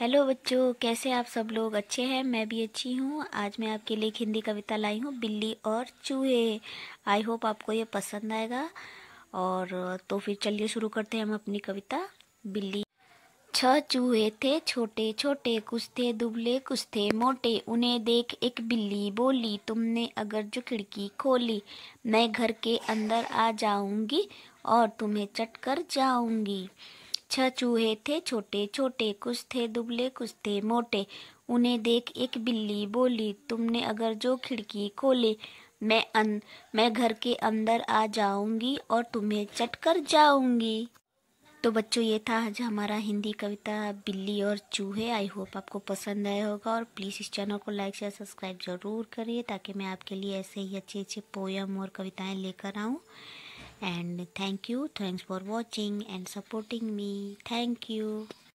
hello बच्चों कैसे आप सब लोग अच्छे हैं मैं भी अच्छी हूँ आज मैं आपके लिए एक हिंदी कविता लाई हूँ बिल्ली और चूहे आई होप आपको ये पसंद आएगा और तो फिर चलिए शुरू करते हैं हम अपनी कविता बिल्ली छह चूहे थे छोटे छोटे कुछ थे दुबले कुछ थे मोटे उन्हें देख एक बिल्ली बोली तुमने अगर जो खिड़की खोली मैं घर के अंदर आ जाऊंगी और तुम्हें चट कर जाऊंगी छह अच्छा चूहे थे छोटे छोटे कुछ थे दुबले कुछ थे मोटे उन्हें देख एक बिल्ली बोली तुमने अगर जो खिड़की खोली मैं अन मैं घर के अंदर आ जाऊंगी और तुम्हें कर जाऊंगी तो बच्चों ये था आज हमारा हिंदी कविता बिल्ली और चूहे आई होप आपको पसंद आया होगा और प्लीज़ इस चैनल को लाइक शेयर सब्सक्राइब ज़रूर करिए ताकि मैं आपके लिए ऐसे ही अच्छी अच्छी पोयम और कविताएं लेकर आऊँ and thank you thanks for watching and supporting me thank you